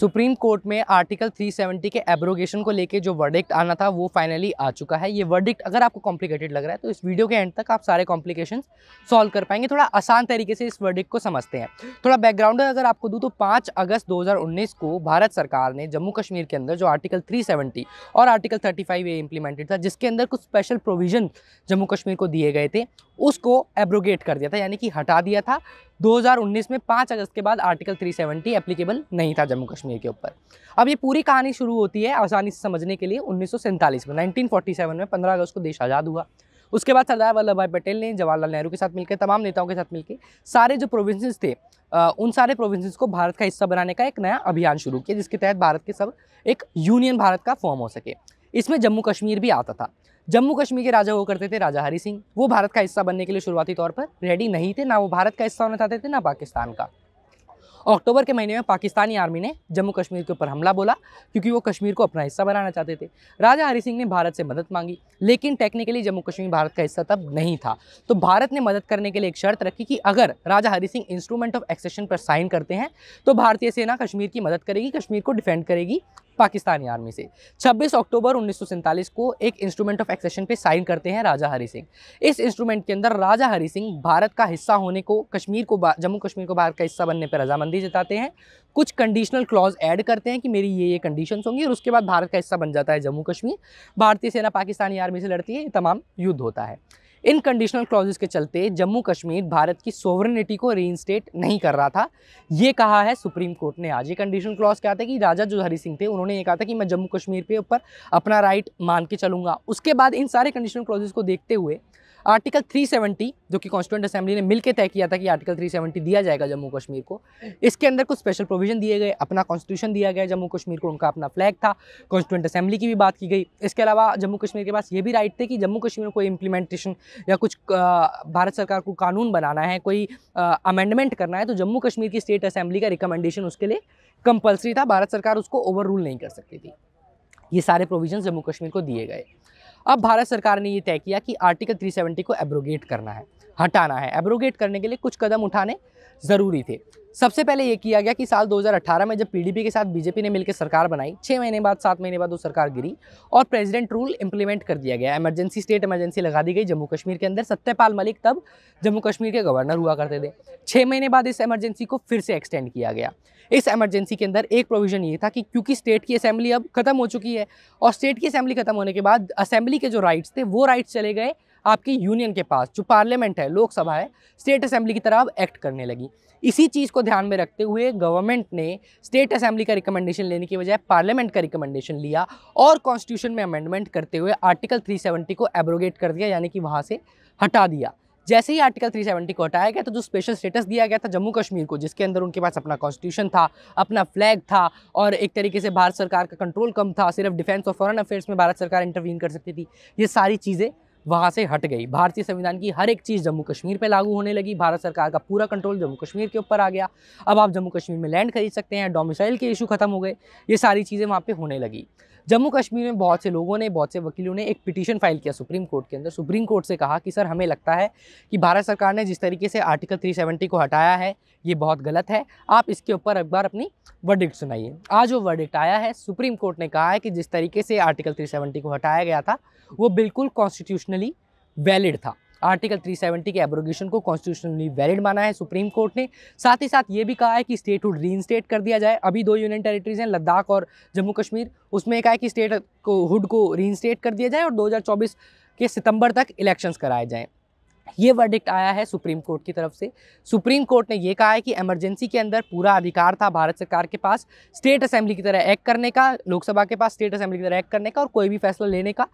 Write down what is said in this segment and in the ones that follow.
supreme court में article 370 के abrogation को लेके जो वर्डिक्ट आना था वो फाइनली आ चुका है ये वर्डिक्ट अगर आपको कॉम्प्लिकेटेड लग रहा है तो इस वीडियो के एंड तक आप सारे कॉम्प्लिकेशन सॉल्व कर पाएंगे थोड़ा आसान तरीके से इस वर्डिक्ट को समझते हैं थोड़ा बैकग्राउंड अगर आपको दूँ तो पाँच अगस्त दो को भारत सरकार ने जम्मू कश्मीर के अंदर जो आर्टिकल थ्री और आर्टिकल थर्टी ए इम्प्लीमेंटेड था जिसके अंदर कुछ स्पेशल प्रोविजन जम्मू कश्मीर को दिए गए थे उसको एब्रोगेट कर दिया था यानी कि हटा दिया था 2019 में 5 अगस्त के बाद आर्टिकल 370 एप्लीकेबल नहीं था जम्मू कश्मीर के ऊपर अब ये पूरी कहानी शुरू होती है आसानी से समझने के लिए उन्नीस में 1947 में 15 अगस्त को देश आज़ाद हुआ उसके बाद सरदार वल्लभ भाई पटेल ने जवाहरलाल नेहरू के साथ मिलकर तमाम नेताओं के साथ मिलकर सारे जो प्रोविंसेस थे आ, उन सारे प्रोविंसेस को भारत का हिस्सा बनाने का एक नया अभियान शुरू किया जिसके तहत भारत के सब एक यूनियन भारत का फॉर्म हो सके इसमें जम्मू कश्मीर भी आता था जम्मू कश्मीर के राजा हुआ करते थे राजा हरी सिंह वो भारत का हिस्सा बनने के लिए शुरुआती तौर पर रेडी नहीं थे ना वो भारत का हिस्सा होना चाहते थे ना पाकिस्तान का अक्टूबर के महीने में पाकिस्तानी आर्मी ने जम्मू कश्मीर के ऊपर हमला बोला क्योंकि वो कश्मीर को अपना हिस्सा बनाना चाहते थे राजा हरी सिंह ने भारत से मदद मांगी लेकिन टेक्निकली जम्मू कश्मीर भारत का हिस्सा तब नहीं था तो भारत ने मदद करने के लिए एक शर्त रखी कि अगर Raja Hari Singh instrument of accession पर साइन करते हैं तो भारतीय सेना कश्मीर की मदद करेगी कश्मीर को डिफेंड करेगी पाकिस्तानी आर्मी से 26 अक्टूबर उन्नीस को एक इंस्ट्रूमेंट ऑफ एक्सेशन पे साइन करते हैं राजा हरी सिंह इस इंस्ट्रूमेंट के अंदर राजा हरी सिंह भारत का हिस्सा होने को कश्मीर को जम्मू कश्मीर को भारत का हिस्सा बनने पर रजामंदी जताते हैं कुछ कंडीशनल क्लॉज ऐड करते हैं कि मेरी ये ये कंडीशंस होंगी और उसके बाद भारत का हिस्सा बन जाता है जम्मू कश्मीर भारतीय सेना पाकिस्तानी आर्मी से लड़ती है ये तमाम युद्ध होता है इन कंडीशनल क्लॉजेज के चलते जम्मू कश्मीर भारत की सोवरेनिटी को रीइंस्टेट नहीं कर रहा था ये कहा है सुप्रीम कोर्ट ने आज ये कंडीशनल क्लॉज क्या था कि राजा जो हरि सिंह थे उन्होंने ये कहा था कि मैं जम्मू कश्मीर के ऊपर अपना राइट मान के चलूँगा उसके बाद इन सारे कंडीशनल क्लॉजेज को देखते हुए आर्टिकल 370 जो कि कॉन्स्टिट्यूंट असेंबली ने मिलकर तय किया था कि आर्टिकल 370 दिया जाएगा जम्मू कश्मीर को इसके अंदर कुछ स्पेशल प्रोविजन दिए गए अपना कॉन्स्टिट्यूशन दिया गया जम्मू कश्मीर को उनका अपना फ्लैग था कॉन्स्टिट्यूंट असेंबली की भी बात की गई इसके अलावा जम्मू कश्मीर के पास ये भी राइट थे कि जम्मू कश्मीर में कोई इम्प्लीमेंटेशन या कुछ भारत सरकार को कानून बनाना है कोई अमेंडमेंट करना है तो जम्मू कश्मीर की स्टेट असेंबली का रिकमेंडेशन उसके लिए कंपलसरी था भारत सरकार उसको ओवर नहीं कर सकती थी ये सारे प्रोविजन जम्मू कश्मीर को दिए गए अब भारत सरकार ने ये तय किया कि आर्टिकल 370 को एब्रोगेट करना है हटाना है एब्रोगेट करने के लिए कुछ कदम उठाने ज़रूरी थे सबसे पहले ये किया गया कि साल 2018 में जब पीडीपी के साथ बीजेपी ने मिलकर सरकार बनाई छः महीने बाद सात महीने बाद वो सरकार गिरी और प्रेसिडेंट रूल इंप्लीमेंट कर दिया गया इमरजेंसी स्टेट इमरजेंसी लगा दी गई जम्मू कश्मीर के अंदर सत्यपाल मलिक तब जम्मू कश्मीर के गवर्नर हुआ करते थे छः महीने बाद इस इमरजेंसी को फिर से एक्सटेंड किया गया इस इमरजेंसी के अंदर एक प्रोविज़न ये था कि क्योंकि स्टेट की असेंबली अब खत्म हो चुकी है और स्टेट की असेंबली खत्म होने के बाद असेंबली के जो राइट्स थे वो राइट्स चले गए आपकी यूनियन के पास जो पार्लियामेंट है लोकसभा है स्टेट असेंबली की तरह अब एक्ट करने लगी इसी चीज़ को ध्यान में रखते हुए गवर्नमेंट ने स्टेट असेंबली का रिकमेंडेशन लेने की बजाय पार्लियामेंट का रिकमेंडेशन लिया और कॉन्स्टिट्यूशन में अमेंडमेंट करते हुए आर्टिकल 370 को एब्रोगेट कर दिया यानी कि वहाँ से हटा दिया जैसे ही आर्टिकल 370 को हटाया गया तो जो स्पेशल स्टेटस दिया गया था जम्मू कश्मीर को जिसके अंदर उनके पास अपना कॉन्स्टिट्यूशन था अपना फ्लैग था और एक तरीके से भारत सरकार का कंट्रोल कम था सिर्फ डिफेंस और फॉरेन अफेयर्स में भारत सरकार इंटरवीन कर सकती थी ये सारी चीज़ें वहाँ से हट गई भारतीय संविधान की हर एक चीज़ जम्मू कश्मीर पर लागू होने लगी भारत सरकार का पूरा कंट्रोल जम्मू कश्मीर के ऊपर आ गया अब आप जम्मू कश्मीर में लैंड खरीद सकते हैं डोमिसाइल के इशू खत्म हो गए ये सारी चीज़ें वहाँ पर होने लगी जम्मू कश्मीर में बहुत से लोगों ने बहुत से वकीलों ने एक पिटीशन फाइल किया सुप्रीम कोर्ट के अंदर सुप्रीम कोर्ट से कहा कि सर हमें लगता है कि भारत सरकार ने जिस तरीके से आर्टिकल 370 को हटाया है ये बहुत गलत है आप इसके ऊपर एक बार अपनी वर्डिक्ट सुनाइए आज वो वर्डिक्ट आया है सुप्रीम कोर्ट ने कहा है कि जिस तरीके से आर्टिकल 370 को हटाया गया था वो बिल्कुल कॉन्स्टिट्यूशनली वैलिड था आर्टिकल 370 के एब्रोगेशन को कॉन्स्टिट्यूशनली वैलिड माना है सुप्रीम कोर्ट ने साथ ही साथ ये भी कहा है कि स्टेटहुड इंस्टेट कर दिया जाए अभी दो यूनियन टेरिटरीज हैं लद्दाख और जम्मू कश्मीर उसमें कहा है कि स्टेट को हुड को इंस्टेट कर दिया जाए और 2024 के सितंबर तक इलेक्शंस कराए जाएँ ये वर्डिक्ट आया है सुप्रीम कोर्ट की तरफ से सुप्रीम कोर्ट ने यह कहा है कि इमरजेंसी के अंदर पूरा अधिकार था भारत सरकार के पास स्टेट असेंबली की तरह एक्ट करने का लोकसभा के पास स्टेट असेंबली की तरह एक्ट करने का और कोई भी फैसला लेने का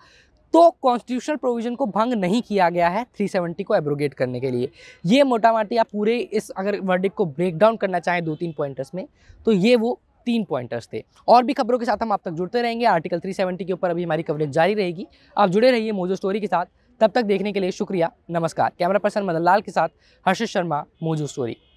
तो कॉन्स्टिट्यूशनल प्रोविजन को भंग नहीं किया गया है 370 को एब्रोगेट करने के लिए ये मोटा माटी आप पूरे इस अगर वर्डिक को ब्रेक डाउन करना चाहें दो तीन पॉइंटर्स में तो ये वो तीन पॉइंटर्स थे और भी खबरों के साथ हम आप तक जुड़ते रहेंगे आर्टिकल 370 के ऊपर अभी हमारी कवरेज जारी रहेगी आप जुड़े रहिए मोजो स्टोरी के साथ तब तक देखने के लिए शुक्रिया नमस्कार कैमरा पर्सन मदन लाल के साथ हर्षित शर्मा मोजो स्टोरी